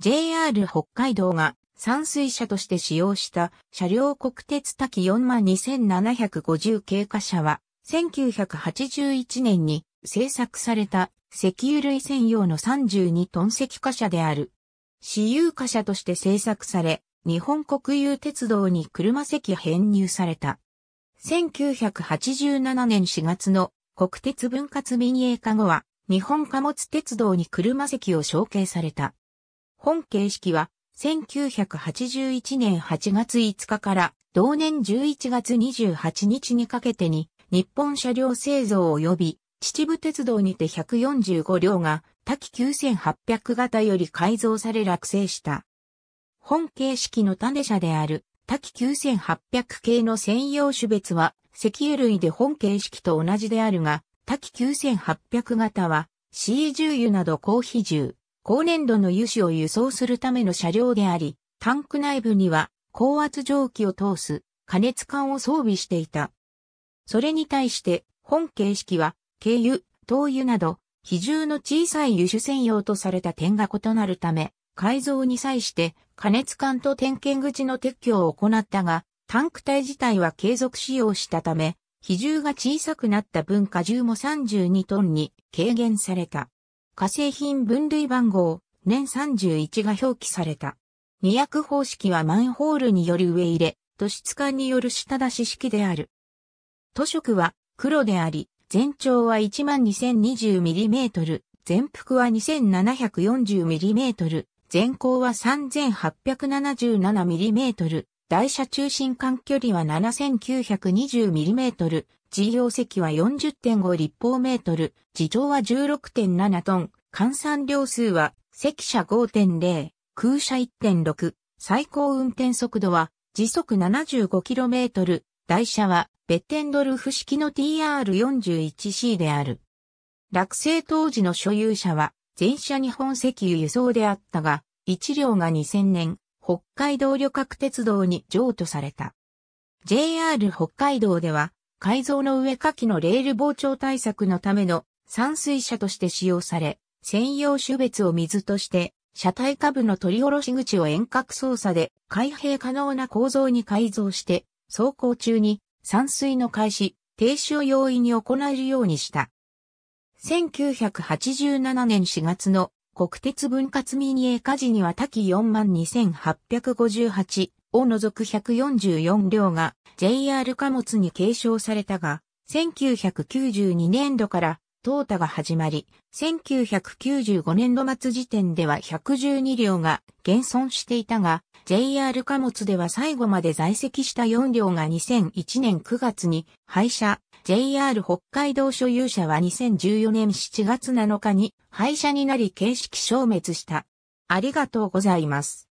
JR 北海道が散水車として使用した車両国鉄滝42750系貨車は、1981年に製作された石油類専用の32トン石貨車である。私有貨車として製作され、日本国有鉄道に車席編入された。1987年4月の国鉄分割民営化後は、日本貨物鉄道に車席を承継された。本形式は1981年8月5日から同年11月28日にかけてに日本車両製造及び秩父鉄道にて145両が多機9800型より改造され落成した。本形式の種車である多機9800系の専用種別は石油類で本形式と同じであるが多機9800型は C 重油など高比重、高粘度の油脂を輸送するための車両であり、タンク内部には高圧蒸気を通す加熱管を装備していた。それに対して本形式は軽油、灯油など比重の小さい油出専用とされた点が異なるため、改造に際して加熱管と点検口の撤去を行ったが、タンク体自体は継続使用したため、比重が小さくなった分荷重も32トンに軽減された。化成品分類番号、年31が表記された。200方式はマンホールにより上入れ、都市管による下出し式である。塗色は黒であり、全長は 12020mm、全幅は 2740mm、全高は 3877mm、台車中心間距離は 7920mm、事業積は40.5立方メートル、地上は16.7トン、換算量数は積車5.0、空車1.6、最高運転速度は時速 75km、台車はベッテンドルフ式の TR41C である。落成当時の所有者は全車日本石油輸送であったが、1両が2000年、北海道旅客鉄道に譲渡された。JR 北海道では改造の上下機のレール膨張対策のための散水車として使用され、専用種別を水として、車体下部の取り下ろし口を遠隔操作で開閉可能な構造に改造して、走行中に散水の開始、停止を容易に行えるようにした。1987年4月の国鉄分割民営火事には多期42,858を除く144両が JR 貨物に継承されたが、1992年度から淘汰が始まり、1995年度末時点では112両が減損していたが、JR 貨物では最後まで在籍した4両が2001年9月に廃車、JR 北海道所有者は2014年7月7日に廃車になり形式消滅した。ありがとうございます。